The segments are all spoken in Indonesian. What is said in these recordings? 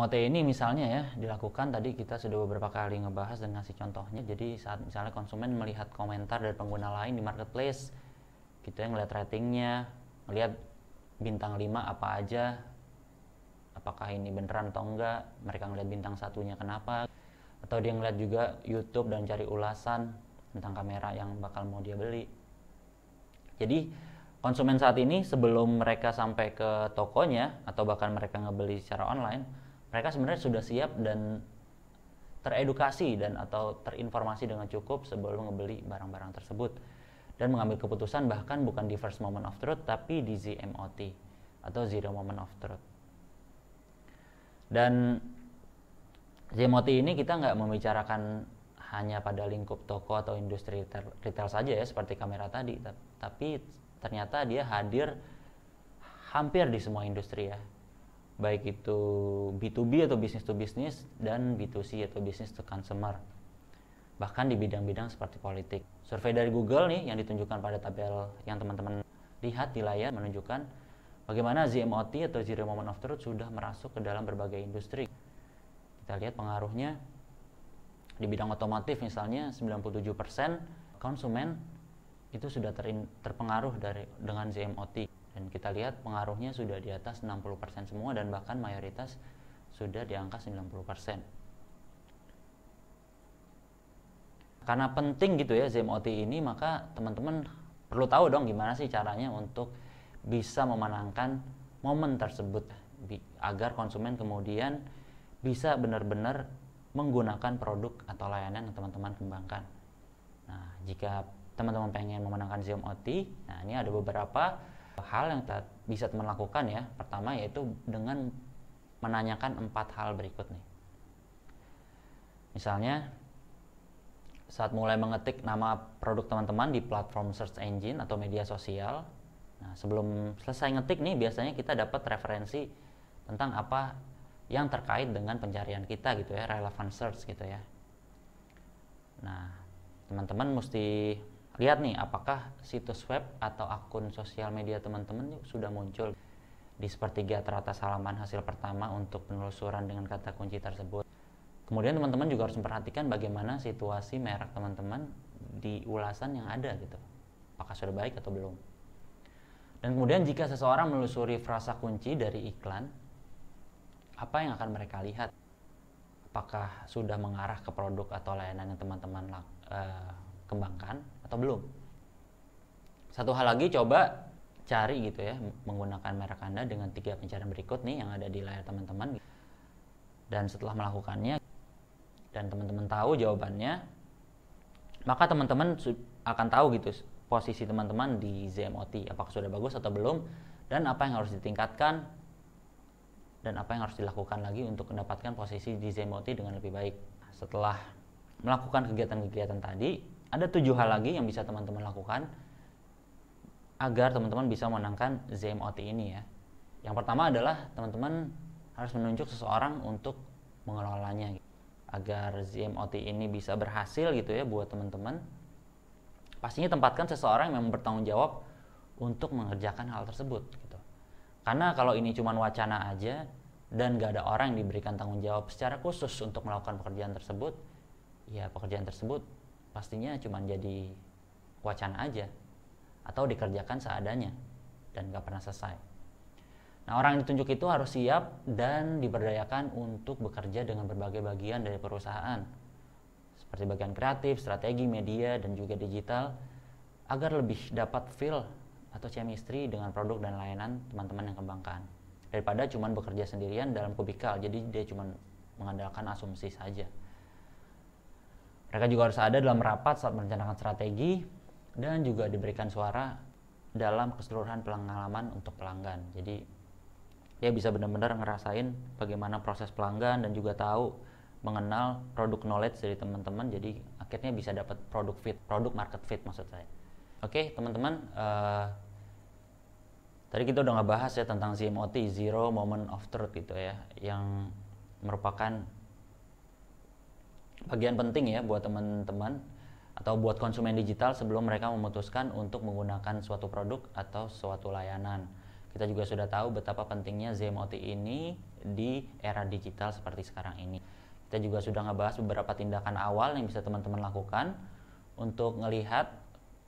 MOT ini misalnya ya dilakukan tadi kita sudah beberapa kali ngebahas dan ngasih contohnya jadi saat misalnya konsumen melihat komentar dari pengguna lain di marketplace kita gitu yang ngeliat ratingnya ngeliat bintang 5 apa aja apakah ini beneran atau enggak mereka ngeliat bintang satunya kenapa atau dia ngeliat juga YouTube dan cari ulasan tentang kamera yang bakal mau dia beli jadi konsumen saat ini sebelum mereka sampai ke tokonya atau bahkan mereka ngebeli secara online mereka sebenarnya sudah siap dan teredukasi dan atau terinformasi dengan cukup sebelum membeli barang-barang tersebut dan mengambil keputusan bahkan bukan di first moment of truth tapi di ZMOT atau zero moment of truth dan ZMOT ini kita nggak membicarakan hanya pada lingkup toko atau industri retail saja ya seperti kamera tadi tapi ternyata dia hadir hampir di semua industri ya baik itu B2B atau bisnis to bisnis dan B2C atau bisnis to consumer bahkan di bidang-bidang seperti politik. Survei dari Google nih yang ditunjukkan pada tabel yang teman-teman lihat di layar menunjukkan bagaimana ZMOT atau Zero Moment of Truth sudah merasuk ke dalam berbagai industri. Kita lihat pengaruhnya di bidang otomotif misalnya 97% konsumen itu sudah ter terpengaruh dari dengan ZMOT. Dan kita lihat pengaruhnya sudah di atas 60% semua dan bahkan mayoritas sudah di angka 90%. Karena penting gitu ya ZMOT ini, maka teman-teman perlu tahu dong gimana sih caranya untuk bisa memenangkan momen tersebut agar konsumen kemudian bisa benar-benar menggunakan produk atau layanan yang teman-teman kembangkan. Nah, jika teman-teman pengen memenangkan ZMOT, nah ini ada beberapa Hal yang ta- bisa teman lakukan ya, pertama yaitu dengan menanyakan empat hal berikut nih. Misalnya, saat mulai mengetik nama produk teman-teman di platform search engine atau media sosial, nah sebelum selesai ngetik nih biasanya kita dapat referensi tentang apa yang terkait dengan pencarian kita gitu ya, relevant search gitu ya. Nah, teman-teman mesti lihat nih apakah situs web atau akun sosial media teman-teman sudah muncul. Di sepertiga teratas halaman hasil pertama untuk penelusuran dengan kata kunci tersebut. Kemudian teman-teman juga harus memperhatikan bagaimana situasi merek teman-teman di ulasan yang ada gitu. Apakah sudah baik atau belum. Dan kemudian jika seseorang melusuri frasa kunci dari iklan, apa yang akan mereka lihat? Apakah sudah mengarah ke produk atau layanan yang teman-teman uh, kembangkan atau belum. Satu hal lagi coba cari gitu ya menggunakan merek Anda dengan tiga pencarian berikut nih yang ada di layar teman-teman. Dan setelah melakukannya dan teman-teman tahu jawabannya, maka teman-teman akan tahu gitu posisi teman-teman di ZMOT apakah sudah bagus atau belum dan apa yang harus ditingkatkan dan apa yang harus dilakukan lagi untuk mendapatkan posisi di ZMOT dengan lebih baik. Setelah melakukan kegiatan-kegiatan tadi, ada tujuh hal lagi yang bisa teman-teman lakukan agar teman-teman bisa menangkan ZMOT ini ya. Yang pertama adalah teman-teman harus menunjuk seseorang untuk mengelolanya gitu. agar ZMOT ini bisa berhasil gitu ya buat teman-teman. Pastinya tempatkan seseorang yang memang bertanggung jawab untuk mengerjakan hal tersebut gitu. Karena kalau ini cuma wacana aja dan gak ada orang yang diberikan tanggung jawab secara khusus untuk melakukan pekerjaan tersebut, ya pekerjaan tersebut pastinya cuma jadi wacana aja atau dikerjakan seadanya dan gak pernah selesai. Nah, orang yang ditunjuk itu harus siap dan diberdayakan untuk bekerja dengan berbagai bagian dari perusahaan, seperti bagian kreatif, strategi, media, dan juga digital, agar lebih dapat feel atau chemistry dengan produk dan layanan teman-teman yang kembangkan. Daripada cuma bekerja sendirian dalam kubikal, jadi dia cuma mengandalkan asumsi saja. Mereka juga harus ada dalam rapat saat merencanakan strategi dan juga diberikan suara dalam keseluruhan pengalaman untuk pelanggan. Jadi dia ya bisa benar-benar ngerasain bagaimana proses pelanggan dan juga tahu mengenal produk knowledge dari teman-teman jadi akhirnya bisa dapat produk fit, produk market fit maksud saya. Oke, teman-teman uh, tadi kita udah ngebahas ya tentang ZMOT, Zero Moment of Truth gitu ya, yang merupakan bagian penting ya buat teman-teman atau buat konsumen digital sebelum mereka memutuskan untuk menggunakan suatu produk atau suatu layanan. Kita juga sudah tahu betapa pentingnya ZMOT ini di era digital seperti sekarang ini. Kita juga sudah ngebahas beberapa tindakan awal yang bisa teman-teman lakukan untuk melihat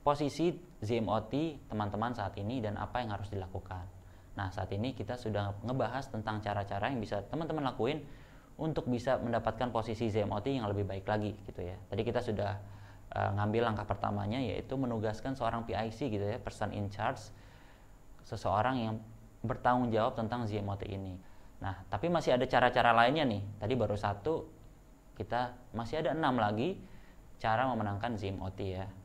posisi ZMOT teman-teman saat ini dan apa yang harus dilakukan. Nah, saat ini kita sudah ngebahas tentang cara-cara yang bisa teman-teman lakuin untuk bisa mendapatkan posisi ZMOT yang lebih baik lagi gitu ya. Tadi kita sudah uh, ngambil langkah pertamanya yaitu menugaskan seorang PIC gitu ya, person in charge, seseorang yang bertanggung jawab tentang ZMOT ini. Nah, tapi masih ada cara-cara lainnya nih. Tadi baru satu, kita masih ada enam lagi cara memenangkan ZMOT ya.